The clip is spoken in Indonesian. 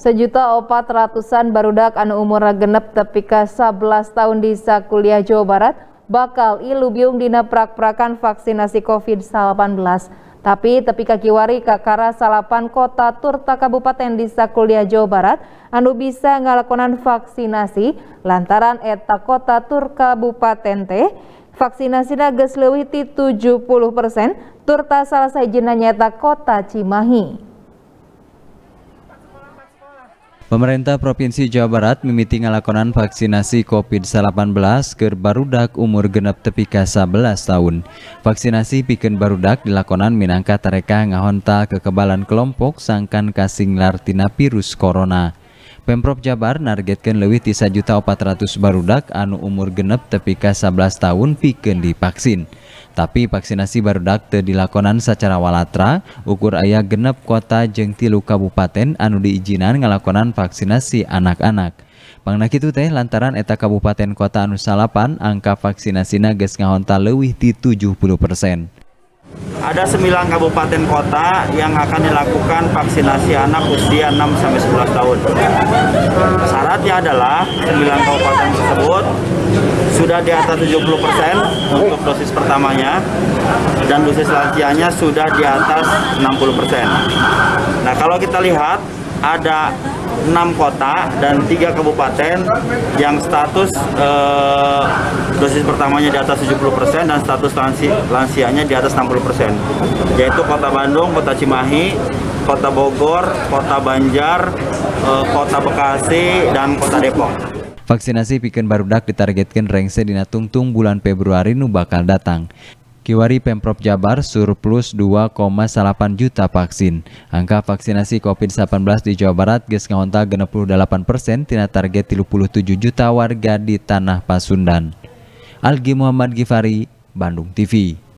Sejuta opat ratusan barudak anu umur genep ke 11 tahun di Sakuliah Jawa Barat bakal ilubiung dina prak-prakan vaksinasi COVID-19. Tapi kaki kiwari kakara salapan kota Turta Kabupaten di Sakuliah Jawa Barat anu bisa ngalakonan vaksinasi lantaran eta kota Tur Kabupaten teh vaksinasi nages lewiti ti 70% turta salah sejenanya nyata kota Cimahi. Pemerintah Provinsi Jawa Barat memiti ngalakonan vaksinasi COVID-19 ke barudak umur genep tepika 11 tahun. Vaksinasi bikin barudak dilakonan minangka tereka ngahonta kekebalan kelompok sangkan kasing lartina virus corona. Pemprov Jabar nargetkan lebih tisa barudak anu umur genep tepika 11 tahun bikin divaksin tapi vaksinasi baru dakte dilakonan secara walatra ukur ayah genep kota jengtilu kabupaten anu diijinan ngelakonan vaksinasi anak-anak Pangna itu teh lantaran eta kabupaten kota anu salapan angka vaksinasi nages ngahonta lebih di 70 persen. Ada 9 kabupaten kota yang akan dilakukan vaksinasi anak usia 6 sampai 11 tahun. Syaratnya adalah 9 kabupaten tersebut sudah di atas 70% untuk dosis pertamanya dan dosis lansianya sudah di atas 60%. Nah, kalau kita lihat ada 6 kota dan 3 kabupaten yang status eh, dosis pertamanya di atas 70% dan status lansi, lansianya di atas 60% yaitu kota Bandung, kota Cimahi, kota Bogor, kota Banjar, eh, kota Bekasi, dan kota Depok. Vaksinasi pikeun barudak ditargetkan rengse dina tungtung bulan Februari nu bakal datang. Kiwari Pemprov Jabar surplus 2,8 juta vaksin. Angka vaksinasi COVID-19 di Jawa Barat geus ngahonta 68 persen tina target 37 juta warga di Tanah Pasundan. Algi Muhammad Gifari, Bandung TV.